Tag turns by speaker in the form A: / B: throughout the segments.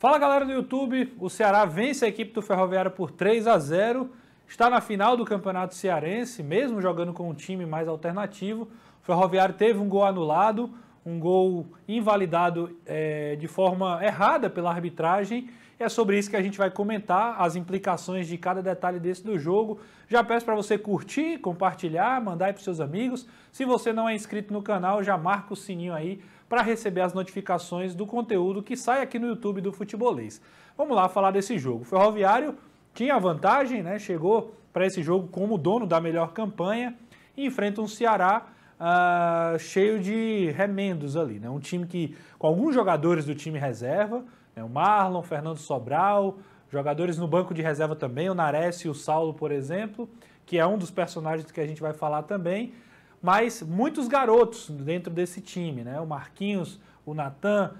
A: Fala galera do YouTube, o Ceará vence a equipe do Ferroviário por 3 a 0. Está na final do Campeonato Cearense, mesmo jogando com um time mais alternativo. O Ferroviário teve um gol anulado, um gol invalidado é, de forma errada pela arbitragem. é sobre isso que a gente vai comentar, as implicações de cada detalhe desse do jogo. Já peço para você curtir, compartilhar, mandar para seus amigos. Se você não é inscrito no canal, já marca o sininho aí para receber as notificações do conteúdo que sai aqui no YouTube do Futebolês. Vamos lá falar desse jogo. O Ferroviário tinha vantagem, né? chegou para esse jogo como dono da melhor campanha e enfrenta um Ceará uh, cheio de remendos ali, né? Um time que, com alguns jogadores do time reserva, né? o Marlon, o Fernando Sobral, jogadores no banco de reserva também, o Nares e o Saulo, por exemplo, que é um dos personagens que a gente vai falar também, mas muitos garotos dentro desse time, né? O Marquinhos, o Natan,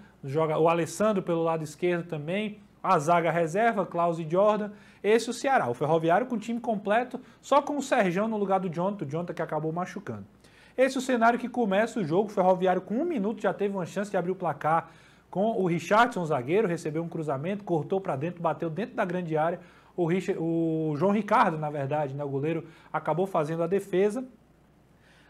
A: o Alessandro pelo lado esquerdo também, a zaga reserva, Klaus e Jordan, esse o Ceará, o Ferroviário com o time completo, só com o Serjão no lugar do Jonta, o Jonta que acabou machucando. Esse é o cenário que começa o jogo. O Ferroviário, com um minuto, já teve uma chance de abrir o placar com o Richardson, zagueiro, recebeu um cruzamento, cortou para dentro, bateu dentro da grande área. O, Richard, o João Ricardo, na verdade, né, o goleiro, acabou fazendo a defesa.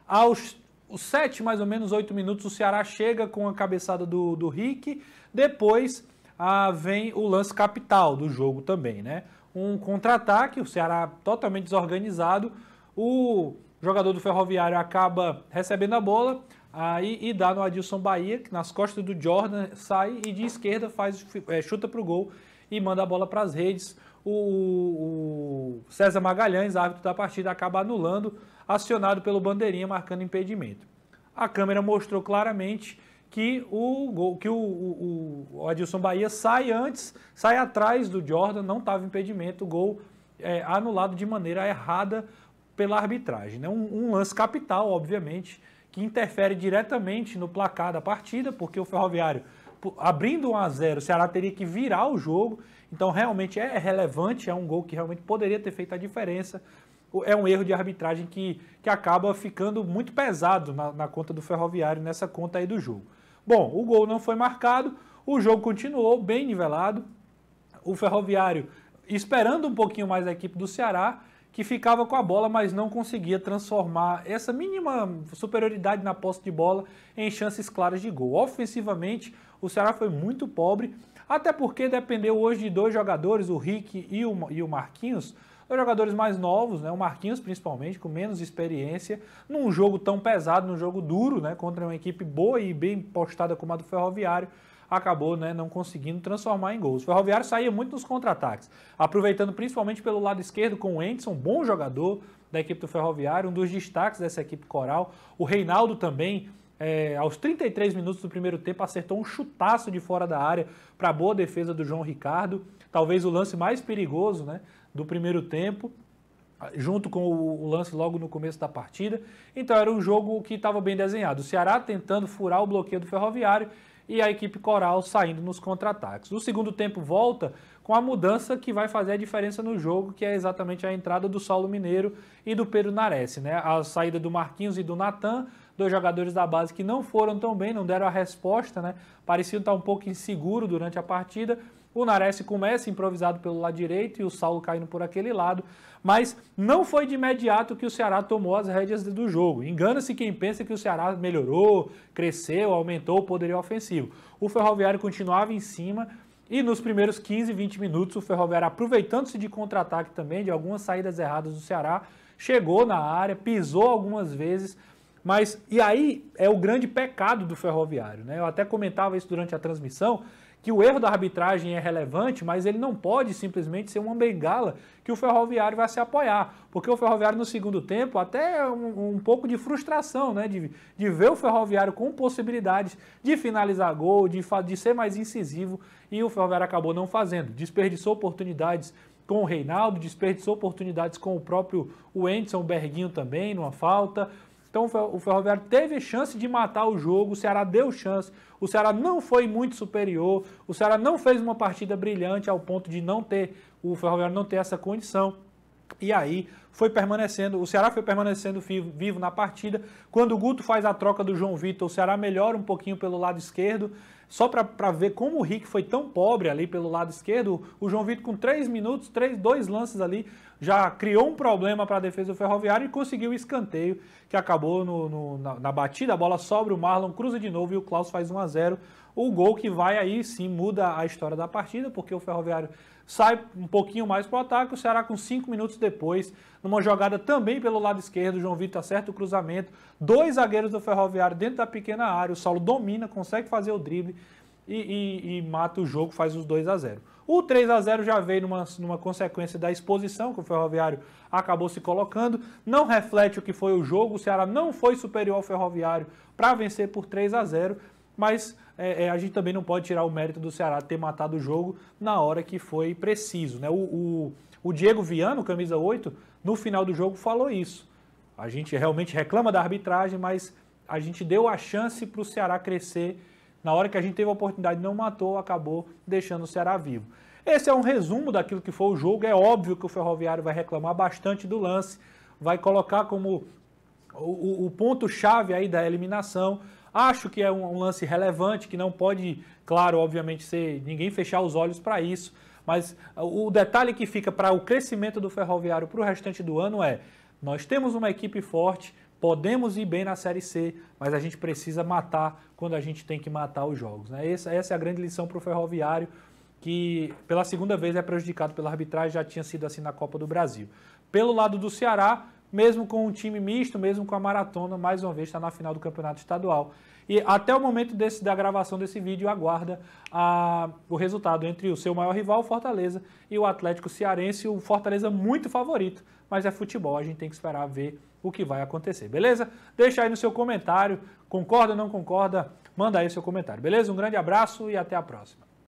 A: Aos os sete, mais ou menos oito minutos, o Ceará chega com a cabeçada do, do Rick. Depois ah, vem o lance capital do jogo também, né? Um contra-ataque, o Ceará totalmente desorganizado. O o jogador do Ferroviário acaba recebendo a bola aí, e dá no Adilson Bahia, que nas costas do Jordan sai e de esquerda faz é, chuta para o gol e manda a bola para as redes. O, o, César Magalhães, árbitro da partida, acaba anulando, acionado pelo Bandeirinha, marcando impedimento. A câmera mostrou claramente que o gol, que o, o, o Adilson Bahia sai antes, sai atrás do Jordan, não estava impedimento, o gol é, anulado de maneira errada pela arbitragem. Né? Um, um lance capital, obviamente, que interfere diretamente no placar da partida, porque o Ferroviário, abrindo 1 a 0 o Ceará teria que virar o jogo. Então, realmente é relevante, é um gol que realmente poderia ter feito a diferença. É um erro de arbitragem que, que acaba ficando muito pesado na, na conta do Ferroviário, nessa conta aí do jogo. Bom, o gol não foi marcado, o jogo continuou bem nivelado. O Ferroviário esperando um pouquinho mais a equipe do Ceará que ficava com a bola, mas não conseguia transformar essa mínima superioridade na posse de bola em chances claras de gol. Ofensivamente, o Ceará foi muito pobre, até porque dependeu hoje de dois jogadores, o Rick e o Marquinhos, dois jogadores mais novos, né, o Marquinhos principalmente, com menos experiência, num jogo tão pesado, num jogo duro, né, contra uma equipe boa e bem postada como a do Ferroviário, acabou né, não conseguindo transformar em gols. O Ferroviário saía muito nos contra-ataques, aproveitando principalmente pelo lado esquerdo com o Endson, bom jogador da equipe do Ferroviário, um dos destaques dessa equipe coral. O Reinaldo também, é, aos 33 minutos do primeiro tempo, acertou um chutaço de fora da área para boa defesa do João Ricardo. Talvez o lance mais perigoso né, do primeiro tempo junto com o lance logo no começo da partida. Então era um jogo que estava bem desenhado. O Ceará tentando furar o bloqueio do Ferroviário e a equipe coral saindo nos contra-ataques. O segundo tempo volta com a mudança que vai fazer a diferença no jogo, que é exatamente a entrada do Saulo Mineiro e do Pedro Nares, né? A saída do Marquinhos e do Natan, dois jogadores da base que não foram tão bem, não deram a resposta, né? Pareciam estar um pouco inseguro durante a partida o Nares começa improvisado pelo lado direito e o Saulo caindo por aquele lado, mas não foi de imediato que o Ceará tomou as rédeas do jogo. Engana-se quem pensa que o Ceará melhorou, cresceu, aumentou o poderio ofensivo. O Ferroviário continuava em cima, e nos primeiros 15, 20 minutos, o Ferroviário, aproveitando-se de contra-ataque também, de algumas saídas erradas do Ceará, chegou na área, pisou algumas vezes, mas. E aí é o grande pecado do Ferroviário, né? Eu até comentava isso durante a transmissão, que o erro da arbitragem é relevante, mas ele não pode simplesmente ser uma bengala que o Ferroviário vai se apoiar. Porque o Ferroviário no segundo tempo, até um, um pouco de frustração, né? De, de ver o Ferroviário com possibilidades de finalizar gol, de, de ser mais incisivo, e o Ferroviário acabou não fazendo. Desperdiçou oportunidades com o Reinaldo, desperdiçou oportunidades com o próprio Wendson, o Berguinho também, numa falta. Então o Ferroviário teve chance de matar o jogo, o Ceará deu chance, o Ceará não foi muito superior, o Ceará não fez uma partida brilhante ao ponto de não ter, o Ferroviário não ter essa condição. E aí foi permanecendo, o Ceará foi permanecendo vivo na partida. Quando o Guto faz a troca do João Vitor, o Ceará melhora um pouquinho pelo lado esquerdo. Só para ver como o Rick foi tão pobre ali pelo lado esquerdo, o João Vitor com três minutos, três dois lances ali, já criou um problema para a defesa do Ferroviário e conseguiu o escanteio, que acabou no, no, na, na, batida, a bola sobra, o Marlon cruza de novo e o Klaus faz 1 a 0 O gol que vai aí sim muda a história da partida, porque o Ferroviário sai um pouquinho mais para o ataque, o Ceará com cinco minutos depois, numa jogada também pelo lado esquerdo, o João Vitor acerta o cruzamento, dois zagueiros do Ferroviário dentro da pequena área, o Saulo domina, consegue fazer o drible, e, e, e mata o jogo, faz os 2 a 0 O 3 a 0 já veio numa, numa consequência da exposição que o Ferroviário acabou se colocando. Não reflete o que foi o jogo, o Ceará não foi superior ao Ferroviário para vencer por 3 a 0 mas é, é, a gente também não pode tirar o mérito do Ceará ter matado o jogo na hora que foi preciso. Né? O, o, o Diego Viano, camisa 8, no final do jogo falou isso. A gente realmente reclama da arbitragem, mas a gente deu a chance para o Ceará crescer na hora que a gente teve a oportunidade, não matou, acabou deixando o Ceará vivo. Esse é um resumo daquilo que foi o jogo. É óbvio que o Ferroviário vai reclamar bastante do lance, vai colocar como o, o ponto-chave aí da eliminação. Acho que é um, um, lance relevante, que não pode, claro, obviamente, ser ninguém fechar os olhos para isso. Mas o detalhe que fica para o crescimento do Ferroviário para o restante do ano é nós temos uma equipe forte, podemos ir bem na Série C, mas a gente precisa matar quando a gente tem que matar os jogos. Né? Essa, essa é a grande lição para o Ferroviário, que pela segunda vez é prejudicado pela arbitragem, já tinha sido assim na Copa do Brasil. Pelo lado do Ceará, mesmo com um time misto, mesmo com a maratona, mais uma vez está na final do campeonato estadual. E até o momento desse, da gravação desse vídeo, aguarda a, o resultado entre o seu maior rival, o Fortaleza, e o Atlético Cearense. O Fortaleza muito favorito, mas é futebol, a gente tem que esperar ver o que vai acontecer, beleza? Deixa aí no seu comentário, concorda ou não concorda, manda aí o seu comentário, beleza? Um grande abraço e até a próxima.